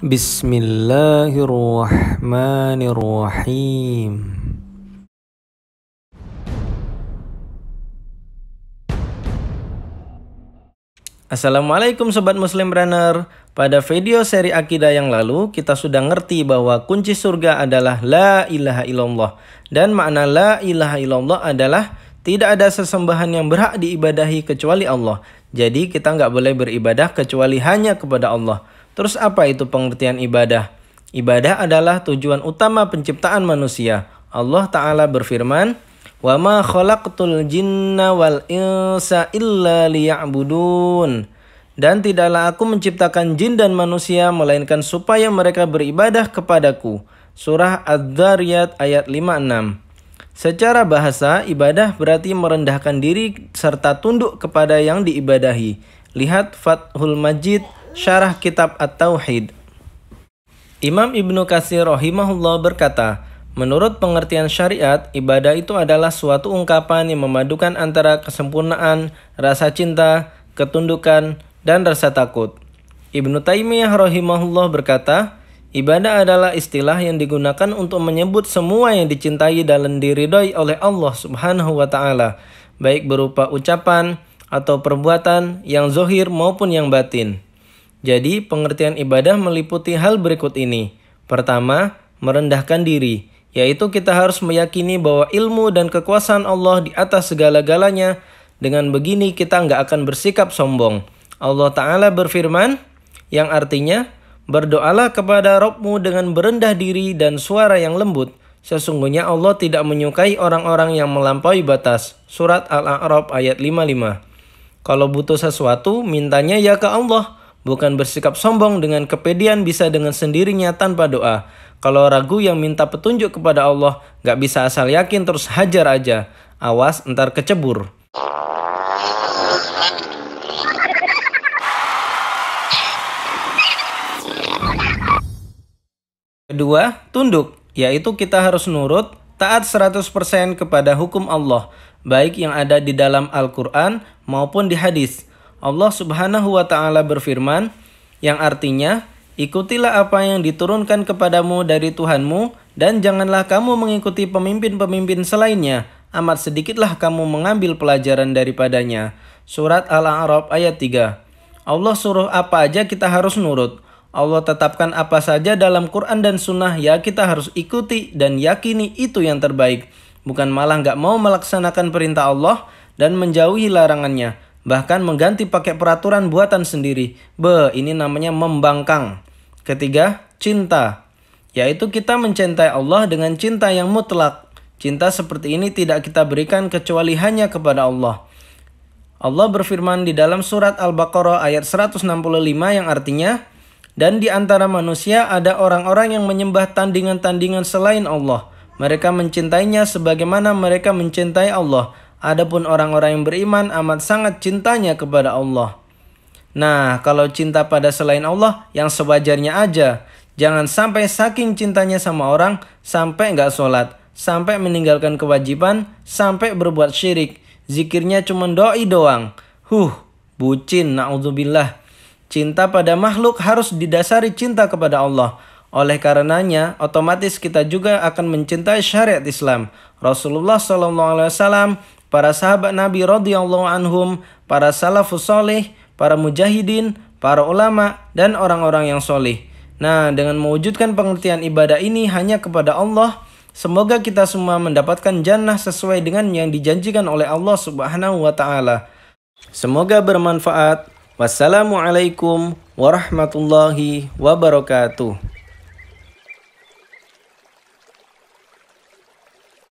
Bismillahirrahmanirrahim. Assalamualaikum sobat muslim runner. Pada video seri akidah yang lalu kita sudah ngerti bahwa kunci surga adalah la ilaha illallah dan makna la ilaha illallah adalah tidak ada sesembahan yang berhak diibadahi kecuali Allah. Jadi kita nggak boleh beribadah kecuali hanya kepada Allah. Terus apa itu pengertian ibadah? Ibadah adalah tujuan utama penciptaan manusia. Allah Ta'ala berfirman, Wa ma khalaqtul jinna wal insa illa liya'budun. Dan tidaklah aku menciptakan jin dan manusia, melainkan supaya mereka beribadah kepadaku. Surah Ad-Dhariyat ayat 56. Secara bahasa, ibadah berarti merendahkan diri serta tunduk kepada yang diibadahi. Lihat Fathul Majid Syarah Kitab At-Tauhid Imam Ibnu Katsir rahimahullah berkata, menurut pengertian syariat, ibadah itu adalah suatu ungkapan yang memadukan antara kesempurnaan, rasa cinta, ketundukan, dan rasa takut. Ibnu Taimiyah rahimahullah berkata, Ibadah adalah istilah yang digunakan untuk menyebut semua yang dicintai dan diridhoi oleh Allah Subhanahu wa taala, baik berupa ucapan atau perbuatan yang zohir maupun yang batin. Jadi, pengertian ibadah meliputi hal berikut ini. Pertama, merendahkan diri, yaitu kita harus meyakini bahwa ilmu dan kekuasaan Allah di atas segala-galanya. Dengan begini kita nggak akan bersikap sombong. Allah Ta'ala berfirman, yang artinya, Berdoalah kepada Robmu dengan berendah diri dan suara yang lembut. Sesungguhnya Allah tidak menyukai orang-orang yang melampaui batas. Surat Al-A'raf ayat 55. Kalau butuh sesuatu, mintanya ya ke Allah. Bukan bersikap sombong dengan kepedian bisa dengan sendirinya tanpa doa. Kalau ragu yang minta petunjuk kepada Allah, gak bisa asal yakin terus hajar aja. Awas entar kecebur. Kedua, tunduk, yaitu kita harus nurut, taat 100% kepada hukum Allah, baik yang ada di dalam Al-Quran maupun di hadis. Allah Subhanahu wa taala berfirman yang artinya ikutilah apa yang diturunkan kepadamu dari Tuhanmu dan janganlah kamu mengikuti pemimpin-pemimpin selainnya amat sedikitlah kamu mengambil pelajaran daripadanya surat Al-A'raf ayat 3 Allah suruh apa aja kita harus nurut Allah tetapkan apa saja dalam Quran dan Sunnah ya kita harus ikuti dan yakini itu yang terbaik bukan malah nggak mau melaksanakan perintah Allah dan menjauhi larangannya Bahkan mengganti pakai peraturan buatan sendiri. Be, ini namanya membangkang. Ketiga, cinta. Yaitu kita mencintai Allah dengan cinta yang mutlak. Cinta seperti ini tidak kita berikan kecuali hanya kepada Allah. Allah berfirman di dalam surat Al-Baqarah ayat 165 yang artinya, Dan di antara manusia ada orang-orang yang menyembah tandingan-tandingan selain Allah. Mereka mencintainya sebagaimana mereka mencintai Allah Adapun orang-orang yang beriman amat sangat cintanya kepada Allah. Nah, kalau cinta pada selain Allah yang sewajarnya aja. Jangan sampai saking cintanya sama orang sampai nggak sholat, sampai meninggalkan kewajiban, sampai berbuat syirik. Zikirnya cuma doi doang. Huh, bucin, na'udzubillah. Cinta pada makhluk harus didasari cinta kepada Allah. Oleh karenanya, otomatis kita juga akan mencintai syariat Islam. Rasulullah SAW para sahabat Nabi radhiyallahu anhum, para salafus soleh, para mujahidin, para ulama, dan orang-orang yang soleh. Nah, dengan mewujudkan pengertian ibadah ini hanya kepada Allah, semoga kita semua mendapatkan jannah sesuai dengan yang dijanjikan oleh Allah Subhanahu wa taala. Semoga bermanfaat. Wassalamualaikum warahmatullahi wabarakatuh.